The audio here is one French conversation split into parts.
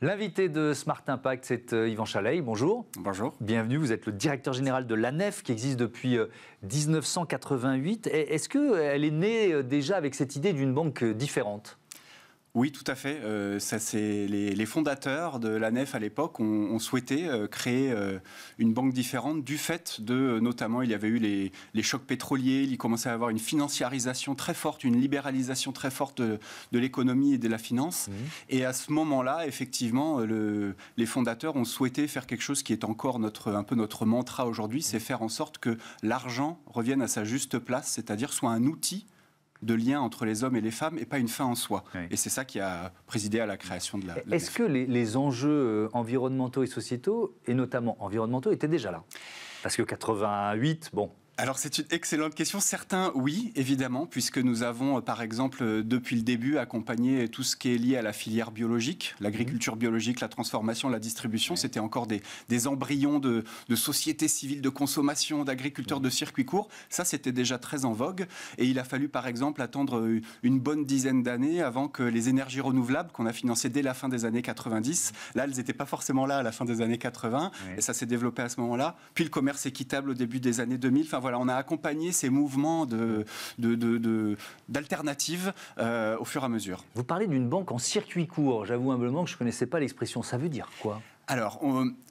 L'invité de Smart Impact, c'est euh, Yvan Chaleil. Bonjour. Bonjour. Bienvenue. Vous êtes le directeur général de l'ANEF qui existe depuis 1988. Euh, est-ce qu'elle euh, est née déjà avec cette idée d'une banque différente oui, tout à fait. Euh, ça, c'est les, fondateurs de la nef à l'époque ont, souhaité euh, créer euh, une banque différente du fait de, notamment, il y avait eu les, chocs pétroliers, il commençait à avoir une financiarisation très forte, une libéralisation très forte de, l'économie et de la finance. Mmh. Et à ce moment-là, effectivement, les fondateurs ont souhaité faire quelque chose qui est encore notre, un peu notre mantra aujourd'hui, c'est mmh. faire en sorte que l'argent revienne à sa juste place, c'est-à-dire soit un outil de lien entre les hommes et les femmes et pas une fin en soi. Et c'est ça qui a présidé à la création de la. Est-ce que les, les enjeux euh, environnementaux et sociétaux, et notamment environnementaux, étaient déjà là Parce que 88, bon, alors c'est une excellente question. Certains, oui, évidemment, puisque nous avons, euh, par exemple, euh, depuis le début, accompagné tout ce qui est lié à la filière biologique, l'agriculture biologique, la transformation, la distribution. C'était encore des, embryons de, de, sociétés civiles de consommation, d'agriculteurs de circuits courts. Ça, c'était déjà très en vogue. Et il a fallu, par exemple, attendre euh, une bonne dizaine d'années avant que les énergies renouvelables, qu'on a financées dès la fin des années 90, là, elles n'étaient pas forcément là à la fin des années 80, et ça s'est développé à ce moment-là. Puis le commerce équitable au début des années 2000 voilà, on a accompagné ces mouvements d'alternatives de, de, euh, au fur et à mesure. Vous parlez d'une banque en circuit court. J'avoue humblement que je ne connaissais pas l'expression. Ça veut dire quoi alors,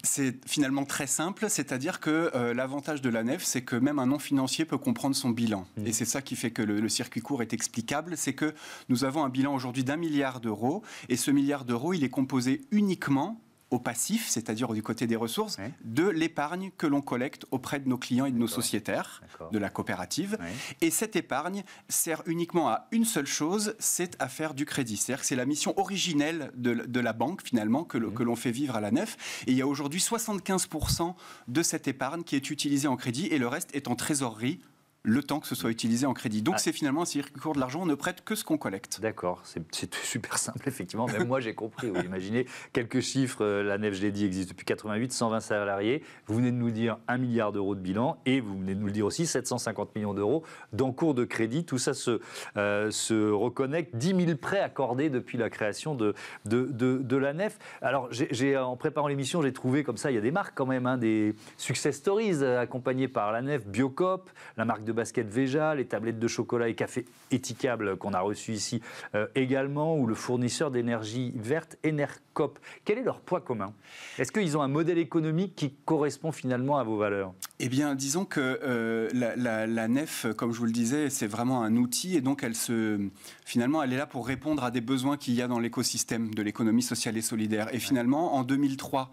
c'est finalement très simple, c'est-à-dire que euh, l'avantage de la nef, c'est que même un non-financier peut comprendre son bilan. Mmh. Et c'est ça qui fait que le, le circuit court est explicable, c'est que nous avons un bilan aujourd'hui d'un milliard d'euros, et ce milliard d'euros, il est composé uniquement au passif, c'est-à-dire du côté des ressources, de l'épargne que l'on collecte auprès de nos clients et de nos sociétaires, de la coopérative. Et cette épargne sert uniquement à une seule chose, c'est à faire du crédit. C'est-à-dire que c'est la mission originelle de, la banque, finalement, que l'on fait vivre à la nef. Et il y a aujourd'hui 75% de cette épargne qui est utilisée en crédit et le reste est en trésorerie le temps que ce soit utilisé en crédit. Donc ah. c'est finalement un circuit court de l'argent, on ne prête que ce qu'on collecte. D'accord, c'est super simple effectivement, même moi j'ai compris. Vous imaginez quelques chiffres, euh, la NEF, je l'ai dit, existe depuis 88, 120 salariés, vous venez de nous dire 1 milliard d'euros de bilan et vous venez de nous le dire aussi 750 millions d'euros d'encours de crédit, tout ça se, euh, reconnecte, 10 000 prêts accordés depuis la création de, de, la NEF. Alors j'ai euh, en préparant l'émission, j'ai trouvé comme ça, il y a des marques quand même, hein, des success stories accompagnées par la NEF, Biocop, la marque de basket Véja, les tablettes de chocolat et café étiquables qu'on a reçues ici euh, également, ou le fournisseur d'énergie verte Enercop. Quel est leur poids commun Est-ce qu'ils ont un modèle économique qui correspond finalement à vos valeurs Eh bien, disons que euh, la, la, nef, comme je vous le disais, c'est vraiment un outil et donc elle se, finalement, elle est là pour répondre à des besoins qu'il y a dans l'écosystème de l'économie sociale et solidaire. Et finalement, en 2003,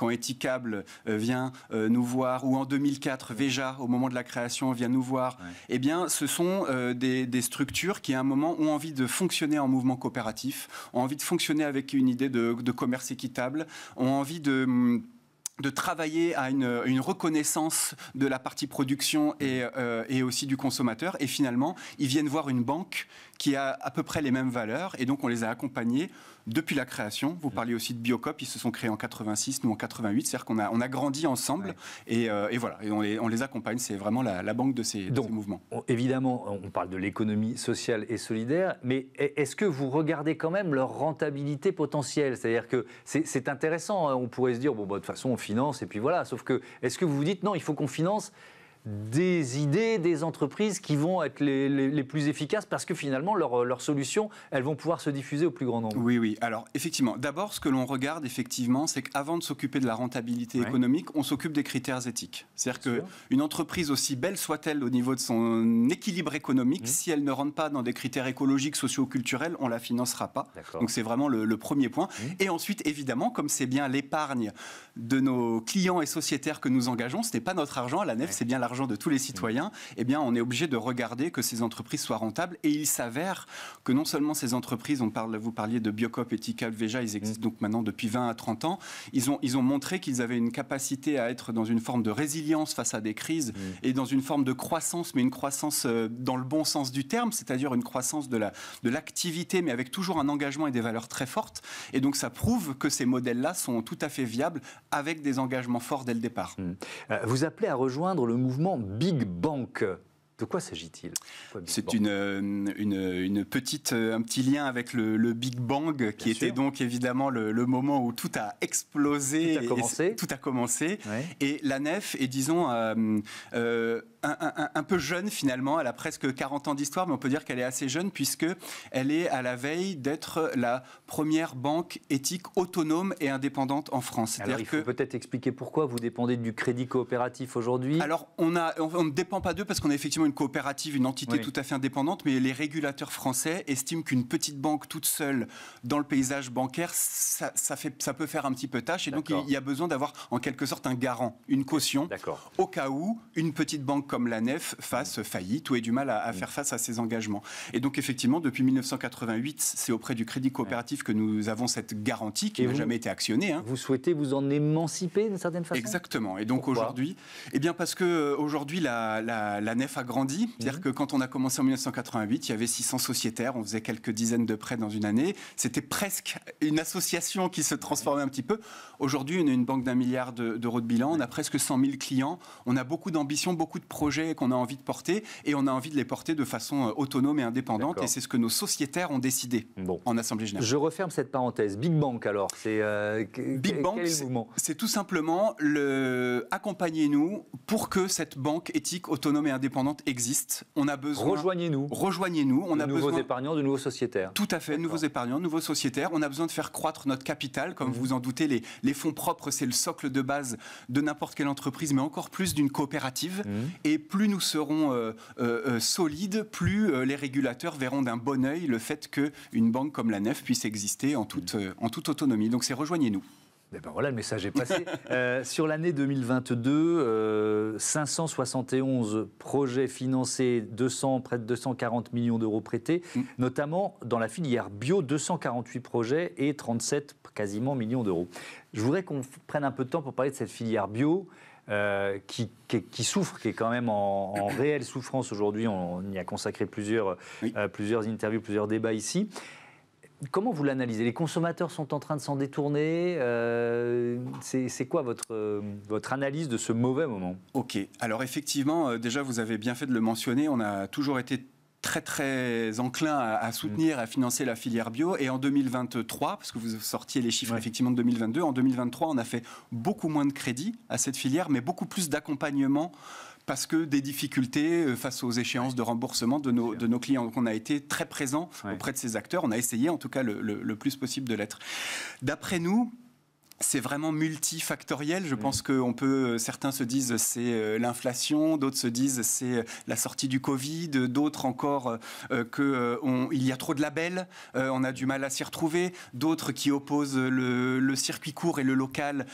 quand euh, vient euh, nous voir, ou en 2004, Veja, au moment de la création, vient nous voir, et eh bien, ce sont euh, des, structures qui, à un moment, ont envie de fonctionner en mouvement coopératif, ont envie de fonctionner avec une idée de commerce équitable, ont envie de hum, de travailler à une, reconnaissance de la partie production euh, et, aussi du consommateur. Et finalement, ils viennent voir une banque qui a à peu près les mêmes valeurs. Et donc, on les a accompagnés depuis la création. Vous parliez aussi de Biocop. Ils se sont créés en 86, nous en 88. C'est-à-dire qu'on a, on a grandi ensemble. Euh, et, voilà, et on, les, accompagne. C'est vraiment la, banque de ces, mouvements. évidemment, on parle de l'économie sociale et solidaire. Mais e, est-ce que vous regardez quand même leur rentabilité potentielle C'est-à-dire que c'est intéressant. Hein. On pourrait se dire, bon, bah, de toute façon, on et puis voilà. Sauf que, est-ce que vous vous dites, non, il faut qu'on finance des idées, des entreprises qui vont être les, plus efficaces parce que finalement leurs solutions, elles vont pouvoir se diffuser au plus grand nombre. Oui, oui. Alors effectivement, d'abord ce que l'on regarde effectivement, c'est qu'avant de s'occuper de la rentabilité économique, on s'occupe des critères éthiques. C'est-à-dire que une entreprise aussi belle soit-elle au niveau de son équilibre économique, mmh. si elle ne rentre pas dans des critères écologiques, sociaux, culturels on la financera pas. Donc c'est vraiment le, premier point. Mmh. Et ensuite, évidemment, comme c'est bien l'épargne de nos clients et sociétaires que nous engageons, ce n'est pas notre argent à la nef, c'est bien la l'argent de tous les mm. citoyens, eh bien, on est obligé de regarder que ces entreprises soient rentables. Et il s'avère que non seulement ces entreprises, on parle, vous parliez de Biocop, Ethical, Veja, ils existent mm. donc maintenant depuis 20 à 30 ans, ils ont, ils ont montré qu'ils avaient une capacité à être dans une forme de résilience face à des crises mm. et dans une forme de croissance, mais une croissance euh, dans le bon sens du terme, c'est-à-dire une croissance de l'activité, la, de mais avec toujours un engagement et des valeurs très fortes. Et donc ça prouve que ces modèles-là sont tout à fait viables avec des engagements forts dès le départ. Euh, vous appelez à rejoindre le mouvement Big Bang. De quoi s'agit-il C'est euh, une, une, petite, euh, un petit lien avec le, Big Bang, qui était donc évidemment le, moment où tout a explosé. Tout a commencé. Et, tout a commencé. et la nef est, disons, euh, un, peu jeune finalement. Elle a presque 40 ans d'histoire, mais on peut dire qu'elle est assez jeune puisque elle est à la veille d'être la première banque éthique autonome et indépendante en France. Alors, il faut peut-être expliquer pourquoi vous dépendez du crédit coopératif aujourd'hui. Alors, on, a, on, ne dépend pas d'eux parce qu'on est effectivement une coopérative, une entité tout à fait indépendante, mais les régulateurs français estiment qu'une petite banque toute seule dans le paysage bancaire, ça, fait, ça peut faire un petit peu tâche. Et donc, il y a besoin d'avoir en quelque sorte un garant, une caution, au cas où une petite banque comme la nef fasse faillite ou ait du mal à, faire face à ses engagements. Et donc effectivement, depuis 1988, c'est auprès du Crédit Coopératif que nous avons cette garantie qui n'a jamais été actionnée. Hein. Vous souhaitez vous en émanciper d'une certaine façon Exactement. Et donc aujourd'hui, eh bien parce que euh, aujourd'hui la, nef a grandi, c'est-à-dire mmh. que quand on a commencé en 1988, il y avait 600 sociétaires, on faisait quelques dizaines de prêts dans une année, c'était presque une association qui se transformait un petit peu. Aujourd'hui, on est une banque d'un milliard d'euros de bilan, on a presque 100 000 clients, on a beaucoup d'ambition, beaucoup de projets qu'on a envie de porter et on a envie de les porter de façon euh, autonome et indépendante. Et c'est ce que nos sociétaires ont décidé en Assemblée Générale. Je referme cette parenthèse. Big Bank, alors, c'est. Euh, Big Bank, c'est tout simplement le accompagnez-nous pour que cette banque éthique, autonome et indépendante existe. On a besoin. Rejoignez-nous. Rejoignez-nous. On de nouveaux épargnants, de nouveaux sociétaires. Tout à fait, nouveaux épargnants, nouveaux sociétaires. On a besoin de faire croître notre capital. Comme vous mhm. vous en doutez, les, fonds propres, c'est le socle de base de n'importe quelle entreprise, mais encore plus d'une coopérative. Mhm. Et et plus nous serons euh, euh, euh, solides, plus les régulateurs verront d'un bon oeil le fait qu'une banque comme la Neuf puisse exister en toute, autonomie. Donc c'est rejoignez-nous. Eh ben voilà, le message est passé. sur l'année 2022, 571 projets financés, 200, près de 240 millions d'euros prêtés, mm. notamment dans la filière bio, 248 projets et 37 quasiment millions d'euros. Je voudrais qu'on prenne un peu de temps pour parler de cette filière bio euh, qui, qui, souffre, qui est quand même en, réelle souffrance aujourd'hui. On, y a consacré plusieurs, euh, plusieurs interviews, plusieurs débats ici. Comment vous l'analysez Les consommateurs sont en train de s'en détourner euh, C'est quoi votre, votre analyse de ce mauvais moment Ok, alors effectivement, déjà vous avez bien fait de le mentionner, on a toujours été très très enclin à, à, soutenir, mm. à financer la filière bio. Et en 2023, parce que vous sortiez les chiffres effectivement de 2022, en 2023, on a fait beaucoup moins de crédits à cette filière, mais beaucoup plus d'accompagnement parce que des difficultés euh, face aux échéances de remboursement de nos, de nos clients. Donc on a été très présent auprès de ces acteurs, on a essayé en tout cas le, le plus possible de l'être. D'après nous, c'est vraiment multifactoriel. Je mm. pense que peut, euh, certains se disent c'est euh, l'inflation, d'autres se disent c'est euh, la sortie du Covid, d'autres encore qu'il y a trop de labels, on a du mal à s'y retrouver, d'autres qui opposent le, circuit court et le local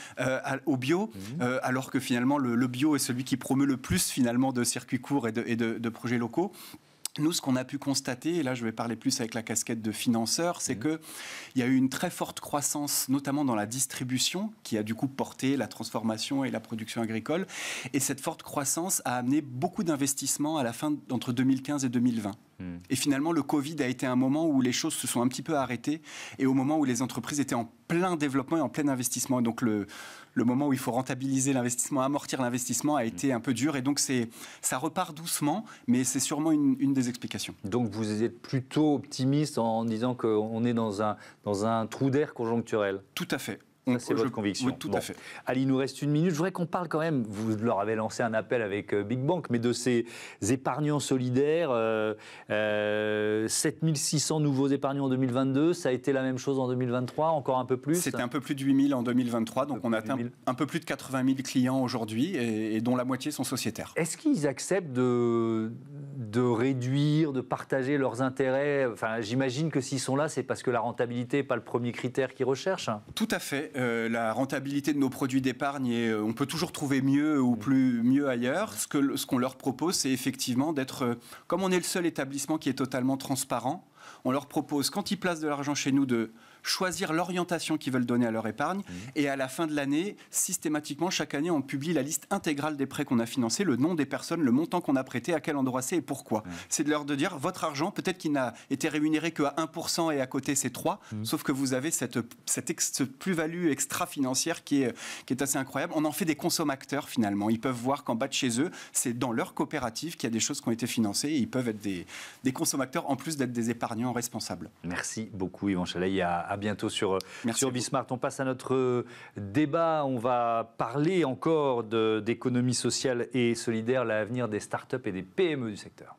au bio, mm. alors que finalement le, bio est celui qui promeut le plus finalement de circuits courts et de projets locaux nous, ce qu'on a pu constater, et là je vais parler plus avec la casquette de financeur, c'est mmh. que qu'il y a eu une très forte croissance, notamment dans la distribution, qui a du coup porté la transformation et la production agricole. Et cette forte croissance a amené beaucoup d'investissements à la fin entre 2015 et 2020. Hmm. Et finalement, le Covid a été un moment où les choses se sont un petit peu arrêtées et au moment où les entreprises étaient en plein développement et en plein investissement. donc le, moment où il faut rentabiliser l'investissement, amortir l'investissement a hmm. été un peu dur. Et donc ça repart doucement, mais c'est sûrement une, des explications. Donc vous êtes plutôt optimiste en disant qu'on est dans un, dans un trou d'air conjoncturel Tout à fait. Mm. c'est votre conviction. Oui, tout à fait. Ali, il nous reste une minute. Je voudrais qu'on parle quand même, vous leur avez lancé un appel avec euh, Big Bank, mais de ces épargnants solidaires, 7600 euh, euh, nouveaux épargnants en 2022, ça a été la même chose en 2023, encore un peu plus C'était un peu plus de 8000 en 2023, donc on atteint un peu plus de 80 000 clients aujourd'hui, et, dont la moitié sont sociétaires. Est-ce qu'ils acceptent de, de réduire, de partager leurs intérêts Enfin, j'imagine que s'ils sont là, c'est parce que la rentabilité n'est pas le premier critère qu'ils recherchent. Tout à fait. Euh, la rentabilité de nos produits d'épargne et euh, on peut toujours trouver mieux ou mm. plus mieux ailleurs. Ce que ce qu'on leur propose, c'est effectivement d'être, euh, comme on est le seul établissement qui est totalement transparent, on leur propose, quand ils placent de l'argent chez nous, de choisir l'orientation qu'ils veulent donner à leur épargne. Mmh. Et à la fin de l'année, systématiquement, chaque année, on publie la liste intégrale des prêts qu'on a financés, le nom des personnes, le montant qu'on a prêté, à quel endroit c'est et pourquoi. Mmh. C'est de leur de dire, votre argent, peut-être qu'il n'a été rémunéré qu'à 1% et à côté c'est 3, mmh. sauf que vous avez cette, plus-value extra-financière qui est, assez incroyable. On en fait des consommateurs finalement. Ils peuvent voir qu'en bas de chez eux, c'est dans leur coopérative qu'il y a des choses qui ont été financées ils peuvent être des, des consommateurs en plus d'être des épargnants. Merci beaucoup Yvan Chalet. À, à, bientôt sur, sur On passe à notre euh, débat. On va parler encore d'économie sociale et solidaire, l'avenir des startups et des PME du secteur.